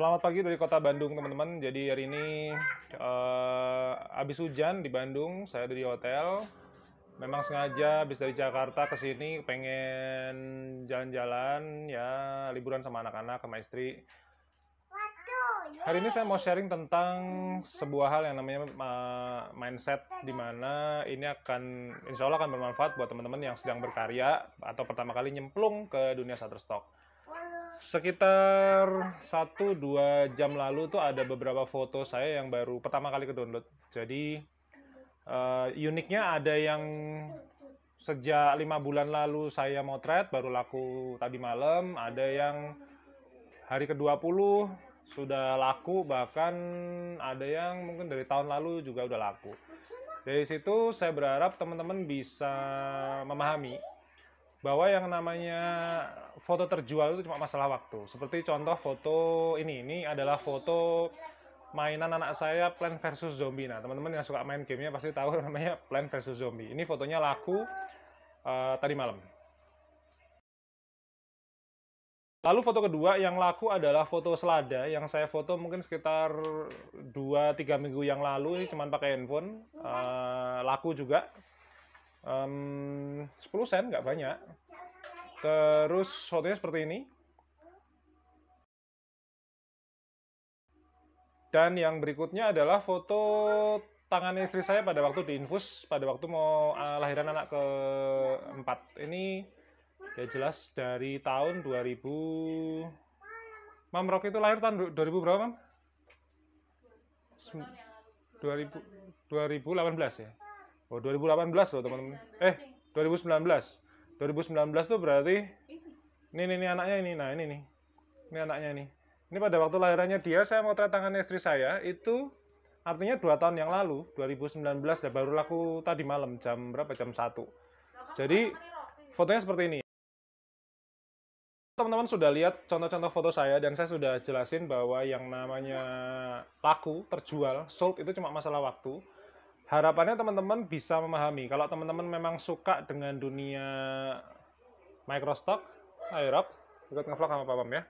Selamat pagi dari kota Bandung teman-teman. Jadi hari ini uh, habis hujan di Bandung, saya ada di hotel. Memang sengaja habis dari Jakarta ke sini pengen jalan-jalan ya liburan sama anak-anak sama istri. Hari ini saya mau sharing tentang sebuah hal yang namanya eh, mindset di mana ini akan insya Allah akan bermanfaat buat teman-teman yang sedang berkarya atau pertama kali nyemplung ke dunia Shutterstock sekitar 1-2 jam lalu tuh ada beberapa foto saya yang baru pertama kali ke download. Jadi uh, uniknya ada yang sejak lima bulan lalu saya motret baru laku tadi malam, ada yang hari ke-20 sudah laku bahkan ada yang mungkin dari tahun lalu juga udah laku. Dari situ saya berharap teman-teman bisa memahami bahwa yang namanya foto terjual itu cuma masalah waktu. Seperti contoh foto ini, ini adalah foto mainan anak saya Plan versus Zombie. Nah, teman-teman yang suka main gamenya pasti tahu namanya Plan versus Zombie. Ini fotonya laku uh, tadi malam. Lalu foto kedua yang laku adalah foto selada yang saya foto mungkin sekitar 2-3 minggu yang lalu, ini cuma pakai handphone, uh, laku juga um, 10 sen nggak banyak terus fotonya seperti ini dan yang berikutnya adalah foto tangan istri saya pada waktu di infus pada waktu mau uh, lahiran anak keempat ini ya jelas dari tahun 2000 Mam Rocky itu lahir tahun 2000 berapa Mam? 2000 2018 ya Oh, 2018 loh, teman-teman. Eh, 2019. 2019 tuh berarti ini nih, nih anaknya ini. Nah, ini nih. Ini anaknya ini. Ini pada waktu lahirannya dia saya mau tangan istri saya itu artinya dua tahun yang lalu, 2019 ya baru laku tadi malam jam berapa? Jam 1. Jadi iya. fotonya seperti ini. Teman-teman sudah lihat contoh-contoh foto saya dan saya sudah jelasin bahwa yang namanya laku, terjual, sold itu cuma masalah waktu harapannya teman-teman bisa memahami. Kalau teman-teman memang suka dengan dunia Microstock, ayo Rob, ikut ngevlog sama Papam ya.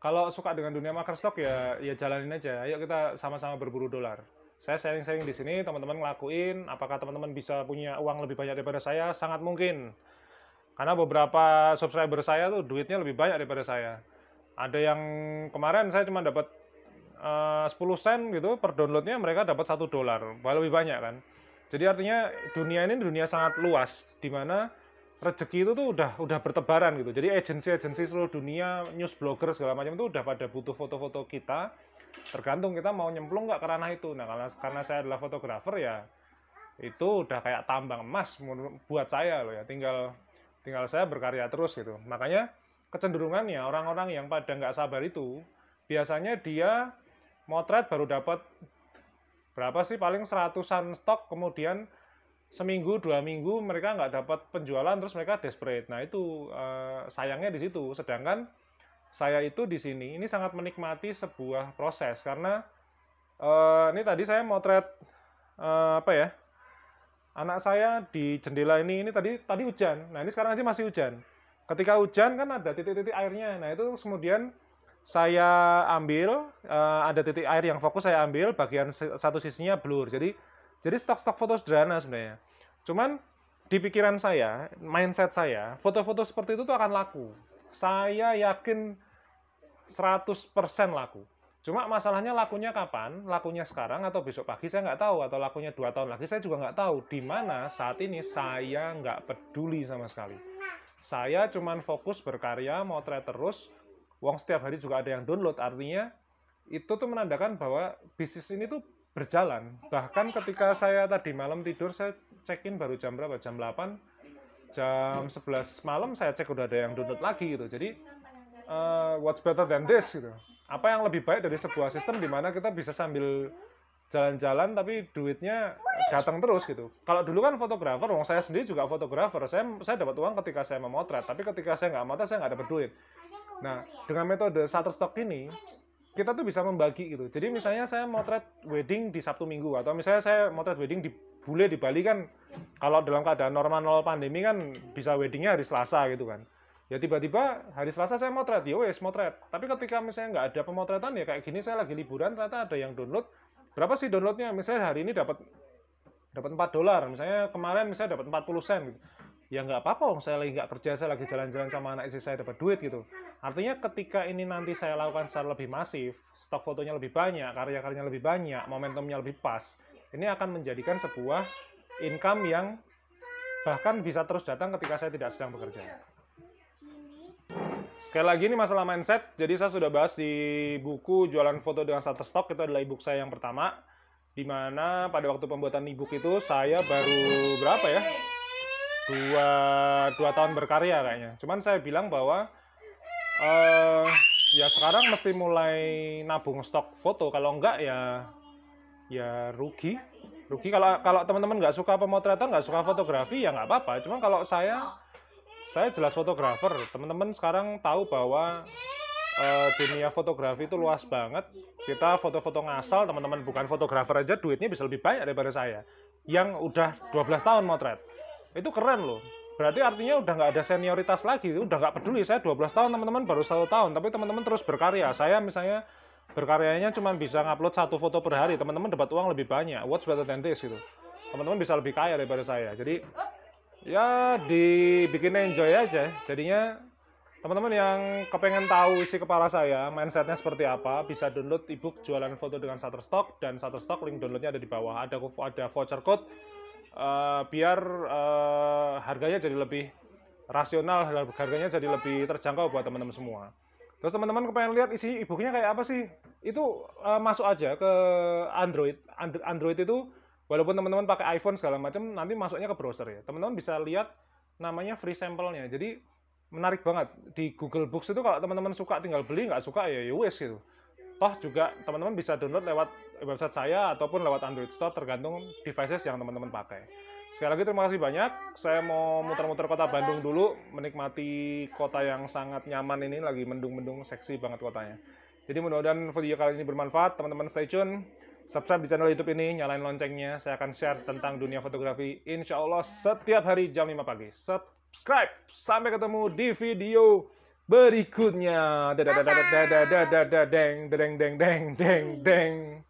Kalau suka dengan dunia Microstock ya ya jalanin aja. Ayo kita sama-sama berburu dolar. Saya sharing-sharing di sini, teman-teman ngelakuin. Apakah teman-teman bisa punya uang lebih banyak daripada saya? Sangat mungkin. Karena beberapa subscriber saya tuh duitnya lebih banyak daripada saya. Ada yang kemarin saya cuma dapat 10 eh, sen gitu per downloadnya mereka dapat satu dolar, lebih banyak kan. Jadi artinya dunia ini dunia sangat luas, di mana rezeki itu tuh udah udah bertebaran gitu. Jadi agensi-agensi seluruh dunia, news blogger segala macam itu udah pada butuh foto-foto kita. Tergantung kita mau nyemplung nggak ke ranah itu. Nah karena karena saya adalah fotografer ya itu udah kayak tambang emas buat saya loh ya. Tinggal tinggal saya berkarya terus gitu. Makanya kecenderungannya orang-orang yang pada nggak sabar itu biasanya dia motret baru dapat berapa sih paling seratusan stok kemudian seminggu dua minggu mereka nggak dapat penjualan terus mereka desperate nah itu uh, sayangnya di situ sedangkan saya itu di sini ini sangat menikmati sebuah proses karena uh, ini tadi saya motret uh, apa ya anak saya di jendela ini ini tadi tadi hujan nah ini sekarang aja masih hujan ketika hujan kan ada titik-titik airnya nah itu kemudian saya ambil uh, ada titik air yang fokus saya ambil bagian satu sisinya blur jadi jadi stok-stok foto sederhana sebenarnya cuman di pikiran saya mindset saya foto-foto seperti itu tuh akan laku saya yakin 100% laku cuma masalahnya lakunya kapan lakunya sekarang atau besok pagi saya nggak tahu atau lakunya dua tahun lagi saya juga nggak tahu di mana saat ini saya nggak peduli sama sekali saya cuman fokus berkarya motret terus Wong setiap hari juga ada yang download, artinya itu tuh menandakan bahwa bisnis ini tuh berjalan. Bahkan ketika saya tadi malam tidur, saya check-in baru jam berapa? Jam 8, jam 11 malam saya cek udah ada yang download lagi gitu. Jadi uh, what's better than this gitu. Apa yang lebih baik dari sebuah sistem di mana kita bisa sambil jalan-jalan tapi duitnya datang terus gitu. Kalau dulu kan fotografer, wong saya sendiri juga fotografer. Saya saya dapat uang ketika saya memotret, tapi ketika saya nggak motret saya nggak dapat duit. Nah, dengan metode Shutterstock ini, kita tuh bisa membagi gitu. Jadi misalnya saya motret wedding di Sabtu Minggu atau misalnya saya motret wedding di bule di Bali kan kalau dalam keadaan normal nol pandemi kan bisa weddingnya hari Selasa gitu kan. Ya tiba-tiba hari Selasa saya motret, ya wes motret. Tapi ketika misalnya nggak ada pemotretan ya kayak gini saya lagi liburan ternyata ada yang download. Berapa sih downloadnya? Misalnya hari ini dapat dapat 4 dolar, misalnya kemarin misalnya dapat 40 sen gitu ya nggak apa-apa om saya lagi nggak kerja saya lagi jalan-jalan sama anak istri saya dapat duit gitu artinya ketika ini nanti saya lakukan secara lebih masif stok fotonya lebih banyak karya-karyanya lebih banyak momentumnya lebih pas ini akan menjadikan sebuah income yang bahkan bisa terus datang ketika saya tidak sedang bekerja sekali lagi ini masalah mindset jadi saya sudah bahas di buku jualan foto dengan satu stok itu adalah ebook saya yang pertama dimana pada waktu pembuatan ebook itu saya baru berapa ya dua dua tahun berkarya kayaknya cuman saya bilang bahwa uh, ya sekarang mesti mulai nabung stok foto kalau enggak ya ya rugi rugi kalau kalau teman-teman nggak suka pemotretan nggak suka fotografi ya nggak apa-apa cuman kalau saya saya jelas fotografer teman-teman sekarang tahu bahwa uh, dunia fotografi itu luas banget kita foto-foto ngasal teman-teman bukan fotografer aja duitnya bisa lebih banyak daripada saya yang udah 12 tahun motret itu keren loh berarti artinya udah nggak ada senioritas lagi udah nggak peduli saya 12 tahun teman-teman baru satu tahun tapi teman-teman terus berkarya saya misalnya berkaryanya cuma bisa ngupload satu foto per hari teman-teman dapat uang lebih banyak what's better than this gitu teman-teman bisa lebih kaya daripada saya jadi ya dibikin enjoy aja jadinya teman-teman yang kepengen tahu isi kepala saya mindsetnya seperti apa bisa download ebook jualan foto dengan Shutterstock dan Shutterstock link downloadnya ada di bawah ada ada voucher code uh, biar uh, harganya jadi lebih rasional, harganya jadi lebih terjangkau buat teman-teman semua. Terus teman-teman kepengen lihat isi ibunya kayak apa sih? Itu uh, masuk aja ke Android. Android itu walaupun teman-teman pakai iPhone segala macam, nanti masuknya ke browser ya. Teman-teman bisa lihat namanya free sample Jadi menarik banget di Google Books itu kalau teman-teman suka tinggal beli, nggak suka ya ya gitu. Toh juga teman-teman bisa download lewat website saya ataupun lewat Android Store tergantung devices yang teman-teman pakai. Sekali lagi terima kasih banyak. Saya mau muter-muter kota Bandung dulu, menikmati kota yang sangat nyaman ini, lagi mendung-mendung, seksi banget kotanya. Jadi mudah-mudahan video kali ini bermanfaat. Teman-teman stay tune, subscribe di channel YouTube ini, nyalain loncengnya. Saya akan share tentang dunia fotografi, insya Allah setiap hari jam 5 pagi. Subscribe! Sampai ketemu di video berikutnya. Dadadadadadadadadadeng, deng deng deng deng deng.